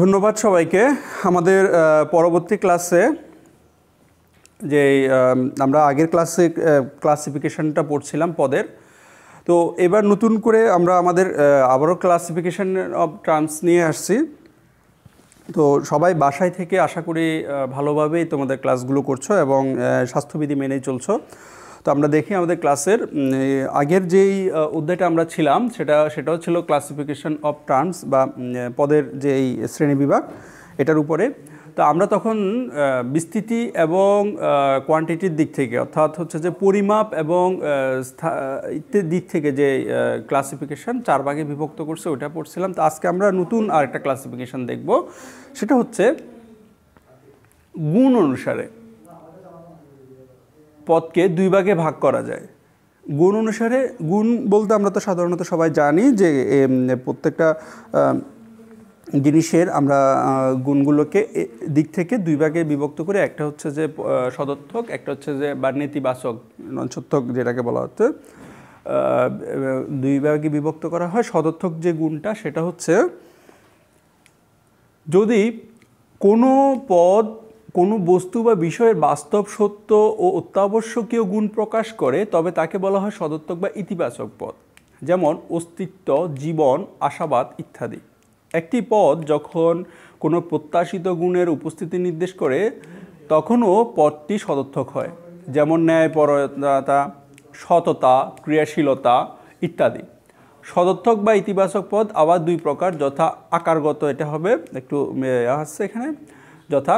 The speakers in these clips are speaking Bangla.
ধন্যবাদ সবাইকে আমাদের পরবর্তী ক্লাসে যে আমরা আগের ক্লাসে ক্লাসিফিকেশনটা পড়ছিলাম পদের তো এবার নতুন করে আমরা আমাদের আবারও ক্লাসিফিকেশন অফ টার্মস নিয়ে আসছি তো সবাই বাসায় থেকে আশা করি ভালোভাবেই তোমাদের ক্লাসগুলো করছো এবং স্বাস্থ্যবিধি মেনেই চলছো তো আমরা দেখি আমাদের ক্লাসের আগের যেই অধ্যায়টা আমরা ছিলাম সেটা সেটাও ছিল ক্লাসিফিকেশন অফ টার্মস বা পদের যেই শ্রেণী বিভাগ এটার উপরে তো আমরা তখন বিস্তৃতি এবং কোয়ান্টিটির দিক থেকে অর্থাৎ হচ্ছে যে পরিমাপ এবং দিক থেকে যে ক্লাসিফিকেশান চার ভাগে বিভক্ত করছে ওইটা পড়ছিলাম তো আজকে আমরা নতুন আরেকটা ক্লাসিফিকেশান দেখব সেটা হচ্ছে গুণ অনুসারে পদকে দুই ভাগে ভাগ করা যায় গুণ অনুসারে গুণ বলতে আমরা তো সাধারণত সবাই জানি যে প্রত্যেকটা জিনিসের আমরা গুণগুলোকে দিক থেকে দুই ভাগে বিভক্ত করে একটা হচ্ছে যে সদর্থক একটা হচ্ছে যে বা নেতিবাচক নঞ্চর্থক যেটাকে বলা হচ্ছে দুই ভাগে বিভক্ত করা হয় সদর্থক যে গুণটা সেটা হচ্ছে যদি কোনো পদ কোনো বস্তু বা বিষয়ের বাস্তব সত্য ও অত্যাবশ্যকীয় গুণ প্রকাশ করে তবে তাকে বলা হয় সদর্থক বা ইতিবাচক পদ যেমন অস্তিত্ব জীবন আশাবাদ ইত্যাদি একটি পদ যখন কোনো প্রত্যাশিত গুণের উপস্থিতি নির্দেশ করে তখনও পদটি সদর্থক হয় যেমন ন্যায়পরতা সততা ক্রিয়াশীলতা ইত্যাদি সদর্থক বা ইতিবাচক পদ আবার দুই প্রকার যথা আকারগত এটা হবে একটু আসছে এখানে যথা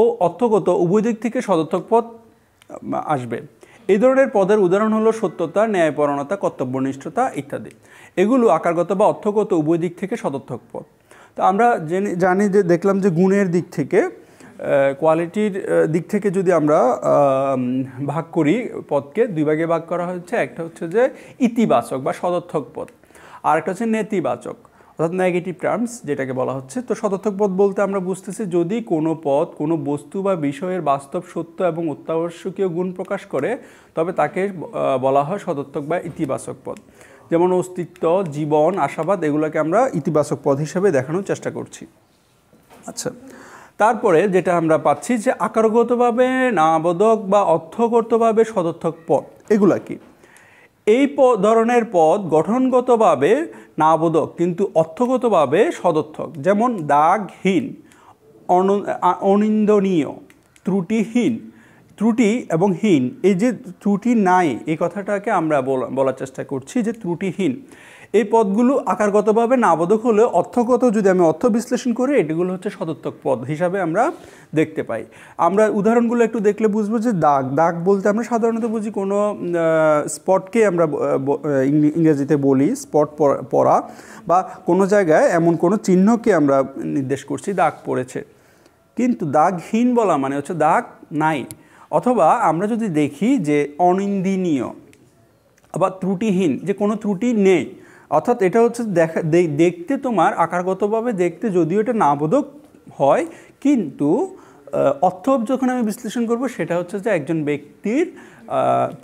ও অর্থগত উভয় দিক থেকে সদর্থক পদ আসবে এই ধরনের পদের উদাহরণ হলো সত্যতা ন্যায়পরণতা কর্তব্যনিষ্ঠতা ইত্যাদি এগুলো আকারগত বা অর্থগত উভয় দিক থেকে সদর্থক পদ তো আমরা জানি যে দেখলাম যে গুণের দিক থেকে কোয়ালিটির দিক থেকে যদি আমরা ভাগ করি পদকে দুই ভাগে ভাগ করা হচ্ছে একটা হচ্ছে যে ইতিবাচক বা সদর্থক পদ আর একটা হচ্ছে নেতিবাচক অর্থাৎ নেগেটিভ টার্মস যেটাকে বলা হচ্ছে তো সদর্থক পদ বলতে আমরা বুঝতেছি যদি কোনো পদ কোনো বস্তু বা বিষয়ের বাস্তব সত্য এবং অত্যাবশ্যকীয় গুণ প্রকাশ করে তবে তাকে বলা হয় সদর্থক বা ইতিবাচক পদ যেমন অস্তিত্ব জীবন আশাবাদ এগুলোকে আমরা ইতিবাচক পদ হিসেবে দেখানোর চেষ্টা করছি আচ্ছা তারপরে যেটা আমরা পাচ্ছি যে আকারগতভাবে নাবোধক বা অর্থগতভাবে সদর্থক পদ এগুলা কি এই ধরনের পদ গঠনগতভাবে নাবোধক কিন্তু অর্থগতভাবে সদর্থক যেমন দাগহীন অনিন্দনীয় ত্রুটিহীন ত্রুটি এবং হীন এই যে ত্রুটি নাই এই কথাটাকে আমরা বলার চেষ্টা করছি যে ত্রুটিহীন এই পদগুলো আকারগতভাবে নাবোধক হলেও অর্থগত যদি আমি অর্থ বিশ্লেষণ করি এটিগুলো হচ্ছে সদত্তক পদ হিসাবে আমরা দেখতে পাই আমরা উদাহরণগুলো একটু দেখলে বুঝবো যে দাগ দাগ বলতে আমরা সাধারণত বুঝি কোনো স্পটকে আমরা ইংরেজিতে বলি স্পট পড়া বা কোনো জায়গায় এমন কোনো চিহ্নকে আমরা নির্দেশ করছি দাগ পড়েছে কিন্তু দাগহীন বলা মানে হচ্ছে দাগ নাই অথবা আমরা যদি দেখি যে অনিন্দিনীয় আবার ত্রুটিহীন যে কোনো ত্রুটি নেই অর্থাৎ এটা হচ্ছে দেখা দেখতে তোমার আকারগতভাবে দেখতে যদিও এটা নাবোধক হয় কিন্তু অর্থ যখন আমি বিশ্লেষণ করব সেটা হচ্ছে যে একজন ব্যক্তির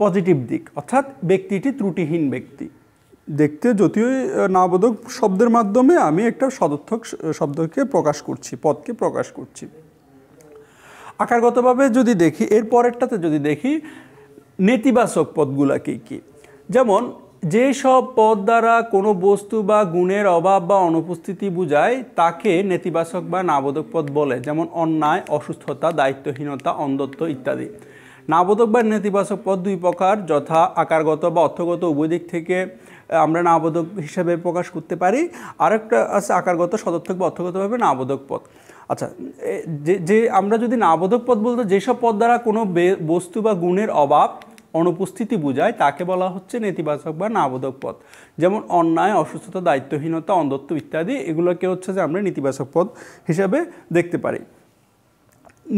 পজিটিভ দিক অর্থাৎ ব্যক্তিটি ত্রুটিহীন ব্যক্তি দেখতে যদিও নাবোধক শব্দের মাধ্যমে আমি একটা সদর্থক শব্দকে প্রকাশ করছি পদকে প্রকাশ করছি আকারগতভাবে যদি দেখি এর পরেরটাতে যদি দেখি নেতিবাচক পদগুলা কী কী যেমন যে সব পদ দ্বারা কোনো বস্তু বা গুণের অভাব বা অনুপস্থিতি বুঝায় তাকে নেতিবাচক বা নাবোধক পদ বলে যেমন অন্যায় অসুস্থতা দায়িত্বহীনতা অন্ধত্ব ইত্যাদি নাবোধক বা নেতিবাচক পদ দুই প্রকার যথা আকারগত বা অর্থগত উভয় দিক থেকে আমরা নাবোধক হিসাবে প্রকাশ করতে পারি আরেকটা আছে আকারগত সদর্থক বা অর্থগতভাবে নাবোধক পদ আচ্ছা যে যে আমরা যদি নাবোধক পদ বলতে যেসব পদ দ্বারা কোনো বস্তু বা গুণের অভাব অনুপস্থিতি বোঝায় তাকে বলা হচ্ছে নেতিবাচক বা নাবোধক পথ যেমন অন্যায় অসুস্থতা দায়িত্বহীনতা অন্ধত্ব ইত্যাদি এগুলোকে হচ্ছে যে আমরা নেতিবাচক পদ হিসাবে দেখতে পারি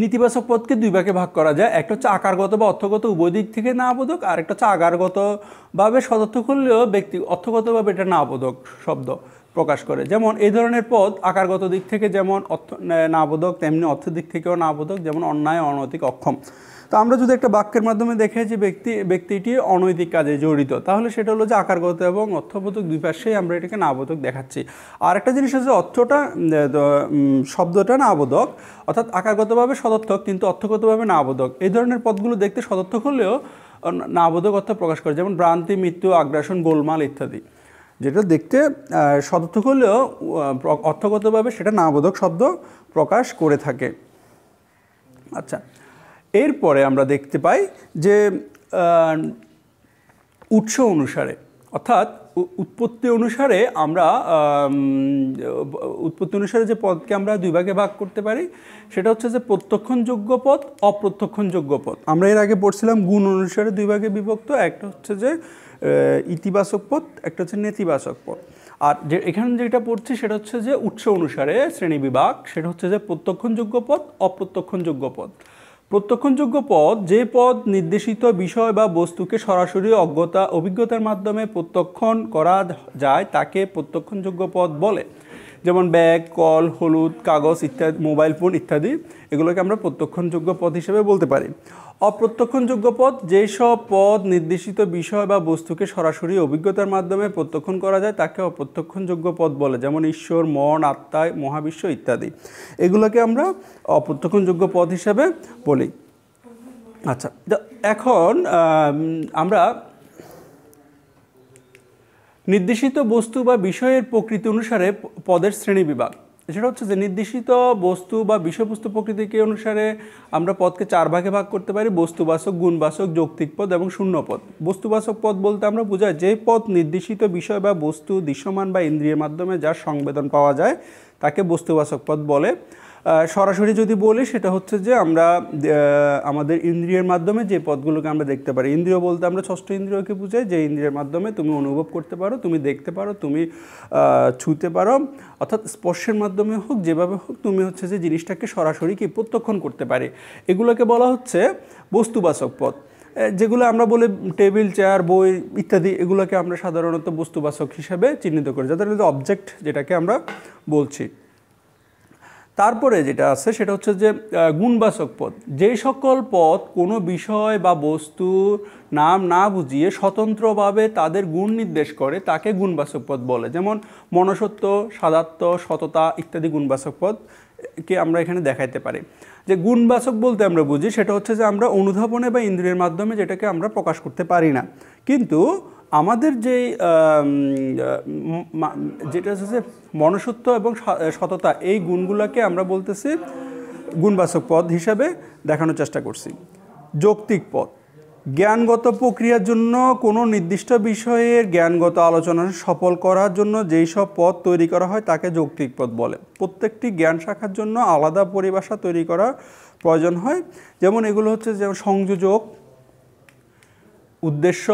নেতিবাচক পদকে দুই ভাগে ভাগ করা যায় একটা হচ্ছে আকারগত বা অর্থগত উভয় দিক থেকে না বোধক আর একটা হচ্ছে আকারগতভাবে সদর্থক হলেও ব্যক্তি অর্থগতভাবে এটা না বোধক শব্দ প্রকাশ করে যেমন এই ধরনের পদ আকারগত দিক থেকে যেমন অর্থ নাবোধক তেমনি অর্থ দিক থেকেও নাবোধক যেমন অন্যায় অনৈতিক অক্ষম তো আমরা যদি একটা বাক্যের মাধ্যমে দেখে যে ব্যক্তি ব্যক্তিটি অনৈতিক কাজে জড়িত তাহলে সেটা হলো যে আকারগত এবং অর্থবোধক দুই পাশেই আমরা এটাকে নাবোধক দেখাচ্ছি আর একটা জিনিস হচ্ছে অর্থটা শব্দটা নাবোধক অর্থাৎ আকারগতভাবে সদর্থক কিন্তু অর্থগতভাবে নাবোধক এই ধরনের পদগুলো দেখতে সদর্থক হলেও নাবোধক অর্থ প্রকাশ করে যেমন ভ্রান্তি মৃত্যু আগ্রাসন গোলমাল ইত্যাদি যেটা দেখতে সদর্থক হলেও অর্থগতভাবে সেটা নাবোধক শব্দ প্রকাশ করে থাকে আচ্ছা এরপরে আমরা দেখতে পাই যে উৎস অনুসারে অর্থাৎ উৎপত্তি অনুসারে আমরা উৎপত্তি অনুসারে যে পদকে আমরা দুই ভাগে ভাগ করতে পারি সেটা হচ্ছে যে প্রত্যক্ষণযোগ্য পদ অপ্রত্যক্ষণযোগ্য পদ আমরা এর আগে পড়ছিলাম গুণ অনুসারে দুই ভাগে বিভক্ত একটা হচ্ছে যে ইতিবাচক পদ একটা হচ্ছে নেতিবাচক পদ আর যে এখানে যেটা পড়ছি সেটা হচ্ছে যে উৎস অনুসারে শ্রেণী বিভাগ সেটা হচ্ছে যে প্রত্যক্ষণযোগ্য পদ অপ্রত্যক্ষণযোগ্য পদ প্রত্যক্ষণযোগ্য পদ যে পদ নির্দেশিত বিষয় বা বস্তুকে সরাসরি অজ্ঞতা অভিজ্ঞতার মাধ্যমে প্রত্যক্ষণ করা যায় তাকে প্রত্যক্ষণযোগ্য পদ বলে যেমন ব্যাগ কল হলুদ কাগজ ইত্যাদি মোবাইল ফোন ইত্যাদি এগুলোকে আমরা প্রত্যক্ষণযোগ্য পথ হিসেবে বলতে পারি অপ্রত্যক্ষণযোগ্য পথ যেসব পদ নির্দেশিত বিষয় বা বস্তুকে সরাসরি অভিজ্ঞতার মাধ্যমে প্রত্যক্ষণ করা যায় তাকে অপ্রত্যক্ষণযোগ্য পদ বলে যেমন ঈশ্বর মন আত্মায় মহাবিশ্ব ইত্যাদি এগুলোকে আমরা অপ্রত্যক্ষণযোগ্য পদ হিসেবে বলি আচ্ছা এখন আমরা নির্দেশিত বস্তু বা বিষয়ের প্রকৃতি অনুসারে পদের শ্রেণী বিভাগ সেটা হচ্ছে যে নির্দেশিত বস্তু বা বিষয়বস্তু প্রকৃতিকে অনুসারে আমরা পদকে চার ভাগে ভাগ করতে পারি বস্তুবাচক গুণবাচক যৌক্তিক পদ এবং শূন্যপদ বস্তুবাচক পদ বলতে আমরা বোঝাই যে পদ নির্দেশিত বিষয় বা বস্তু দৃশ্যমান বা ইন্দ্রিয়ের মাধ্যমে যার সংবেদন পাওয়া যায় তাকে বস্তুবাচক পদ বলে সরাসরি যদি বলি সেটা হচ্ছে যে আমরা আমাদের ইন্দ্রিয়ের মাধ্যমে যে পদগুলোকে আমরা দেখতে পারি ইন্দ্রিয় বলতে আমরা ষষ্ঠ ইন্দ্রিয়কে বুঝাই যে ইন্দ্রিয়ের মাধ্যমে তুমি অনুভব করতে পারো তুমি দেখতে পারো তুমি ছুঁতে পারো অর্থাৎ স্পর্শের মাধ্যমে হোক যেভাবে হোক তুমি হচ্ছে যে জিনিসটাকে সরাসরি কি প্রত্যক্ষণ করতে পারে এগুলোকে বলা হচ্ছে বস্তুবাচক পথ যেগুলো আমরা বলি টেবিল চেয়ার বই ইত্যাদি এগুলোকে আমরা সাধারণত বস্তুবাচক হিসাবে চিহ্নিত করি যাদের অবজেক্ট যেটাকে আমরা বলছি তারপরে যেটা আছে সেটা হচ্ছে যে গুণবাচক পদ যে সকল পদ কোনো বিষয় বা বস্তু নাম না বুঝিয়ে স্বতন্ত্রভাবে তাদের গুণ নির্দেশ করে তাকে গুণবাচক পদ বলে যেমন মনসত্ব সাদাত্ব সততা ইত্যাদি গুণবাচক পদ কে আমরা এখানে দেখাইতে পারি যে গুণবাচক বলতে আমরা বুঝি সেটা হচ্ছে যে আমরা অনুধাবনে বা ইন্দ্রিয়ের মাধ্যমে যেটাকে আমরা প্রকাশ করতে পারি না কিন্তু আমাদের যে যেটা হচ্ছে মনসত্ব এবং সততা এই গুণগুলোকে আমরা বলতেছি গুণবাচক পদ হিসাবে দেখানোর চেষ্টা করছি যৌক্তিক পদ জ্ঞানগত প্রক্রিয়ার জন্য কোনো নির্দিষ্ট বিষয়ের জ্ঞানগত আলোচনা সফল করার জন্য যেই সব পদ তৈরি করা হয় তাকে যৌক্তিক পদ বলে প্রত্যেকটি জ্ঞান শাখার জন্য আলাদা পরিভাষা তৈরি করা প্রয়োজন হয় যেমন এগুলো হচ্ছে যেমন সংযোজক উদ্দেশ্য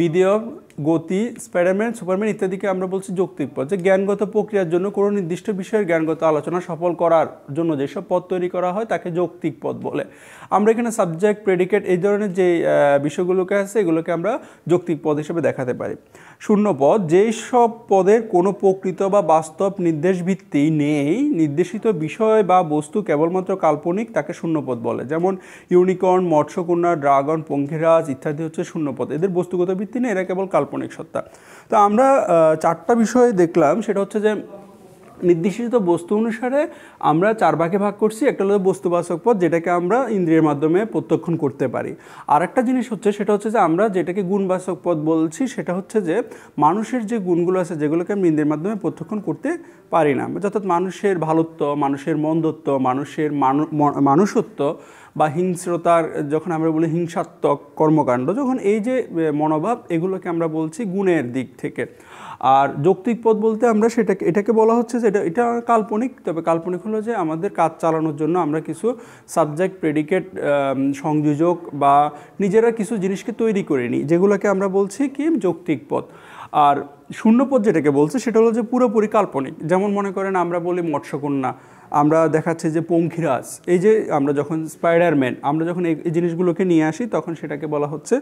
বিধেয়ক গতি স্পাইডারম্যান সুপারম্যান ইত্যাদিকে আমরা বলছি যৌক্তিক পথ যে জ্ঞানগত প্রক্রিয়ার জন্য কোনো নির্দিষ্ট বিষয়ের জ্ঞানগত আলোচনা সফল করার জন্য যেসব পথ তৈরি করা হয় তাকে যৌক্তিক পথ বলে আমরা এখানে সাবজেক্ট প্রেডিকেট এই ধরনের যে বিষয়গুলোকে আছে এগুলোকে আমরা যৌক্তিক পথ হিসেবে দেখাতে পারি শূন্য পদ যেই সব পদের কোনো প্রকৃত বা বাস্তব নির্দেশ ভিত্তি নেই নির্দেশিত বিষয় বা বস্তু কেবলমাত্র কাল্পনিক তাকে শূন্যপদ বলে যেমন ইউনিকর্ন মৎস্যকন্যা ড্রাগন পঙ্খিরাজ ইত্যাদি হচ্ছে শূন্যপদ এদের বস্তুগত ভিত্তি নেই এরা কেবল কাল্পনিক সত্তা তো আমরা চারটা বিষয়ে দেখলাম সেটা হচ্ছে যে নির্দেশিত বস্তু অনুসারে আমরা চার ভাগে ভাগ করছি একটা হলো বস্তুবাচক পদ যেটাকে আমরা ইন্দ্রিয়ের মাধ্যমে প্রত্যক্ষণ করতে পারি আর একটা জিনিস হচ্ছে সেটা হচ্ছে যে আমরা যেটাকে গুণবাচক পদ বলছি সেটা হচ্ছে যে মানুষের যে গুণগুলো আছে যেগুলোকে আমরা ইন্দ্রিয়ের মাধ্যমে প্রত্যক্ষণ করতে পারি না অর্থাৎ মানুষের ভালোত্ব মানুষের মন্দত্ব মানুষের মানুষত্ব বা হিংস্রতার যখন আমরা বলি হিংসাত্মক কর্মকাণ্ড যখন এই যে মনোভাব এগুলোকে আমরা বলছি গুণের দিক থেকে আর যৌক্তিক পথ বলতে আমরা সেটাকে এটাকে বলা হচ্ছে যে এটা এটা কাল্পনিক তবে কাল্পনিক হলো যে আমাদের কাজ চালানোর জন্য আমরা কিছু সাবজেক্ট প্রেডিকেট সংযোজক বা নিজেরা কিছু জিনিসকে তৈরি করে নিই যেগুলোকে আমরা বলছি কি যৌক্তিক পথ আর শূন্যপদ যেটাকে বলছে সেটা হলো যে পুরোপুরি কাল্পনিক যেমন মনে করেন আমরা বলি মৎস্যকন্যা আমরা দেখাচ্ছে যে পঙ্খিরাজ এই যে আমরা যখন স্পাইডারম্যান আমরা যখন এই জিনিসগুলোকে নিয়ে আসি তখন সেটাকে বলা হচ্ছে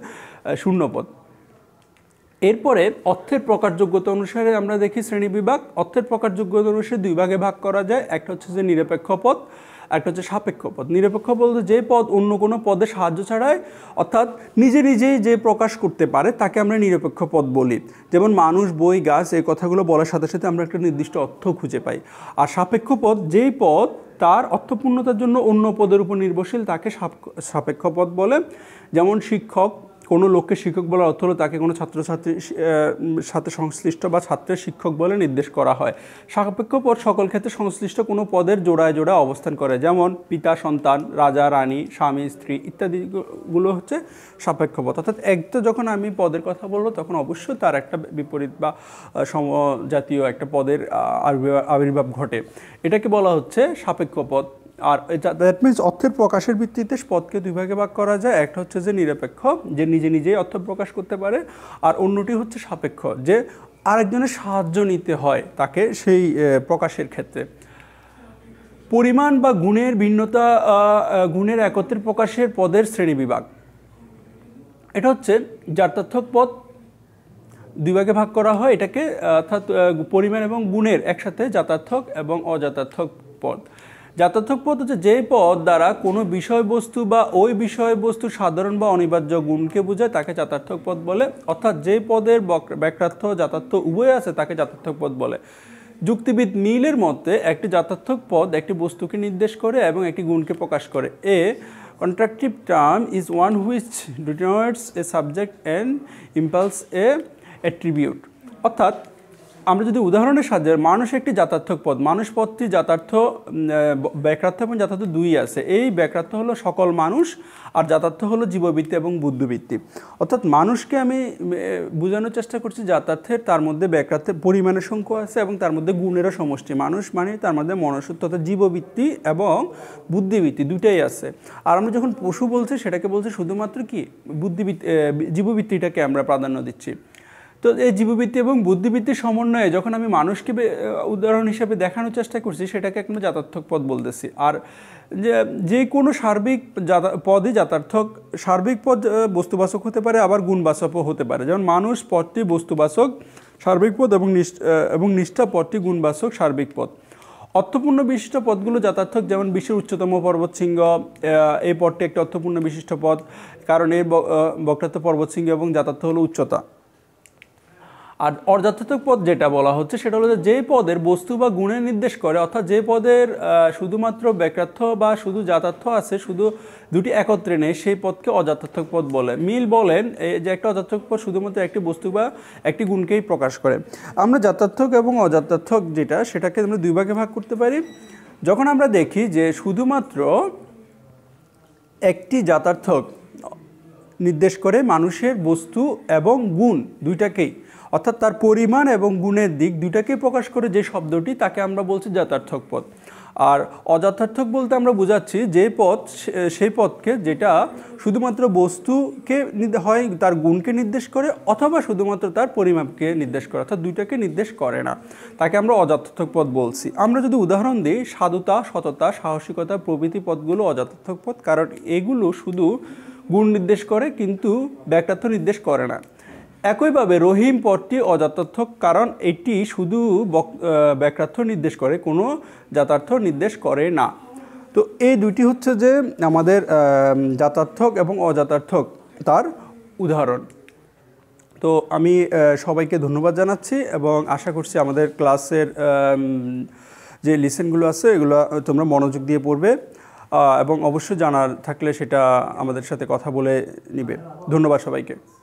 শূন্যপদ এরপরে অর্থের প্রকারযোগ্যতা অনুসারে আমরা দেখি শ্রেণীবিভাগ অর্থের প্রকারযোগ্যতা অনুসারে দুই ভাগে ভাগ করা যায় একটা হচ্ছে যে নিরপেক্ষ পথ একটা হচ্ছে সাপেক্ষ পদ নিরপেক্ষ বলতে যে পদ অন্য কোনো পদের সাহায্য ছাড়াই অর্থাৎ নিজে নিজেই যে প্রকাশ করতে পারে তাকে আমরা নিরপেক্ষ পদ বলি যেমন মানুষ বই গাছ এই কথাগুলো বলার সাথে সাথে আমরা একটা নির্দিষ্ট অর্থ খুঁজে পাই আর সাপেক্ষ পদ যেই পদ তার অর্থপূর্ণতার জন্য অন্য পদের উপর নির্ভরশীল তাকে সাপেক্ষ পদ বলে যেমন শিক্ষক কোনো লোককে শিক্ষক বলার অর্থ হলো তাকে কোনো ছাত্রছাত্রী সাথে সংশ্লিষ্ট বা ছাত্রের শিক্ষক বলে নির্দেশ করা হয় সাপেক্ষ পদ সকল ক্ষেত্রে সংশ্লিষ্ট কোনো পদের জোড়ায় জোড়ায় অবস্থান করে যেমন পিতা সন্তান রাজা রানী স্বামী স্ত্রী ইত্যাদিগুলো হচ্ছে সাপেক্ষ পদ অর্থাৎ এক তো যখন আমি পদের কথা বলবো তখন অবশ্যই তার একটা বিপরীত বা সমজাতীয় একটা পদের আবির্ভাব ঘটে এটাকে বলা হচ্ছে সাপেক্ষ পদ আর দ্যাট মিনস অর্থের প্রকাশের ভিত্তিতে পদকে দুই ভাগে ভাগ করা যায় একটা হচ্ছে যে নিরপেক্ষ যে নিজে নিজেই অর্থ প্রকাশ করতে পারে আর অন্যটি হচ্ছে সাপেক্ষ যে আরেকজনের সাহায্য নিতে হয় তাকে সেই প্রকাশের ক্ষেত্রে পরিমাণ বা গুণের ভিন্নতা গুণের একত্রের প্রকাশের পদের শ্রেণীবিভাগ এটা হচ্ছে যার্তার্থক পদ দুই ভাগে ভাগ করা হয় এটাকে অর্থাৎ পরিমাণ এবং গুণের একসাথে যাতার্থক এবং অযাতার্থক পদ যাতার্থক পদ হচ্ছে যে পদ দ্বারা কোনো বিষয়বস্তু বা ওই বিষয়বস্তু সাধারণ বা অনিবার্য গুণকে বোঝায় তাকে যাতার্থক পদ বলে অর্থাৎ যে পদের ব্যাখ্যার্থ যাতার্থ উভয় আছে তাকে যাতার্থক পদ বলে যুক্তিবিদ মিলের মতে একটি যাতার্থক পদ একটি বস্তুকে নির্দেশ করে এবং একটি গুণকে প্রকাশ করে a connotative term is one which denotes a subject and implies a attribute অর্থাৎ আমরা যদি উদাহরণের সাহায্যে মানুষ একটি যাতার্থক পদ মানুষ পদটি যাতার্থ ব্যাকরার্থ এবং যাতার্থ দুই আছে এই ব্যাকরার্থ হলো সকল মানুষ আর যাতার্থ হলো জীববৃত্তি এবং বুদ্ধবৃত্তি অর্থাৎ মানুষকে আমি বোঝানোর চেষ্টা করছি যাতার্থের তার মধ্যে ব্যাকরার্থের পরিমাণের সংখ্য আছে এবং তার মধ্যে গুণেরও সমষ্টি মানুষ মানে তার মধ্যে মনসত্ব অর্থাৎ জীববৃত্তি এবং বুদ্ধিবৃত্তি দুটাই আছে আর আমরা যখন পশু বলছি সেটাকে বলছি শুধুমাত্র কি বুদ্ধিবৃত্তি জীববৃত্তিটাকে আমরা প্রাধান্য দিচ্ছি তো এই জীববৃত্তি এবং বুদ্ধিবৃত্তির সমন্বয়ে যখন আমি মানুষকে উদাহরণ হিসাবে দেখানোর চেষ্টা করছি সেটাকে এখনো যাতার্থক পদ বলতেছি আর যে যে কোনো সার্বিক পদই যাতার্থক সার্বিক পদ বস্তুবাচক হতে পারে আবার গুণবাচকও হতে পারে যেমন মানুষ পদটি বস্তুবাচক সার্বিক পদ এবং এবং নিষ্ঠা পদটি গুণবাচক সার্বিক পদ অর্থপূর্ণ বিশিষ্ট পদগুলো যাতার্থক যেমন বিশ্বের উচ্চতম পর্বত শৃঙ্গ এই পদটি একটি অর্থপূর্ণ বিশিষ্ট পদ কারণ এর বক্রাত্ম পর্বত সিংহ এবং যাতার্থ হলো উচ্চতা আর অযাথার্থক পদ যেটা বলা হচ্ছে সেটা হলো যে পদের বস্তু বা গুণের নির্দেশ করে অর্থাৎ যে পদের শুধুমাত্র ব্যাকার্থ বা শুধু যাতার্থ আছে শুধু দুটি একত্রে নেই সেই পদকে অযাতার্থক পদ বলে মিল বলেন যে একটা অযাথার্থক পদ শুধুমাত্র একটি বস্তু বা একটি গুণকেই প্রকাশ করে আমরা যাতার্থক এবং অযাতার্থক যেটা সেটাকে আমরা দুই ভাগে ভাগ করতে পারি যখন আমরা দেখি যে শুধুমাত্র একটি যাতার্থক নির্দেশ করে মানুষের বস্তু এবং গুণ দুইটাকেই অর্থাৎ তার পরিমাণ এবং গুণের দিক দুটাকে প্রকাশ করে যে শব্দটি তাকে আমরা বলছি যাতার্থক পথ আর অযথার্থক বলতে আমরা বোঝাচ্ছি যে পথ সেই পথকে যেটা শুধুমাত্র বস্তুকে হয় তার গুণকে নির্দেশ করে অথবা শুধুমাত্র তার পরিমাপকে নির্দেশ করে অর্থাৎ দুইটাকে নির্দেশ করে না তাকে আমরা অযথার্থক পথ বলছি আমরা যদি উদাহরণ দিই সাধুতা সততা সাহসিকতা প্রভৃতি পথগুলো অযথার্থক পথ কারণ এগুলো শুধু গুণ নির্দেশ করে কিন্তু ব্যাকটার্থ নির্দেশ করে না একইভাবে রহিম পথটি অযাতার্থক কারণ এটি শুধু ব্যাকরার্থ নির্দেশ করে কোনো যাতার্থ নির্দেশ করে না তো এই দুটি হচ্ছে যে আমাদের যাতার্থক এবং অযাতার্থক তার উদাহরণ তো আমি সবাইকে ধন্যবাদ জানাচ্ছি এবং আশা করছি আমাদের ক্লাসের যে লিসেনগুলো আছে এগুলো তোমরা মনোযোগ দিয়ে পড়বে এবং অবশ্যই জানার থাকলে সেটা আমাদের সাথে কথা বলে নিবে ধন্যবাদ সবাইকে